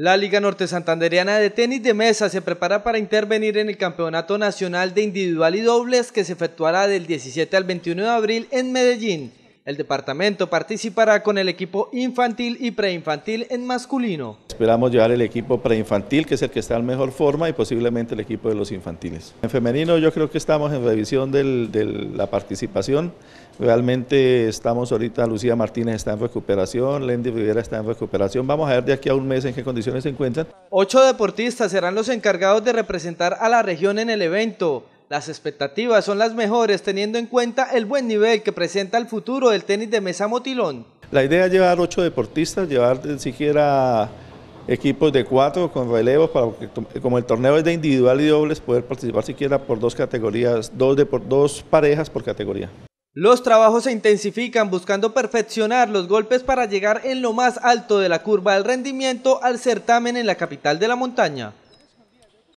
La Liga Norte Santanderiana de Tenis de Mesa se prepara para intervenir en el Campeonato Nacional de Individual y Dobles que se efectuará del 17 al 21 de abril en Medellín. El departamento participará con el equipo infantil y preinfantil en masculino. Esperamos llevar el equipo preinfantil, que es el que está en mejor forma, y posiblemente el equipo de los infantiles. En femenino yo creo que estamos en revisión de la participación. Realmente estamos ahorita, Lucía Martínez está en recuperación, Lendy Rivera está en recuperación. Vamos a ver de aquí a un mes en qué condiciones se encuentran. Ocho deportistas serán los encargados de representar a la región en el evento. Las expectativas son las mejores teniendo en cuenta el buen nivel que presenta el futuro del tenis de mesa motilón. La idea es llevar ocho deportistas, llevar siquiera equipos de cuatro con relevos, para como el torneo es de individual y dobles, poder participar siquiera por dos categorías, dos, de, por, dos parejas por categoría. Los trabajos se intensifican buscando perfeccionar los golpes para llegar en lo más alto de la curva del rendimiento al certamen en la capital de la montaña.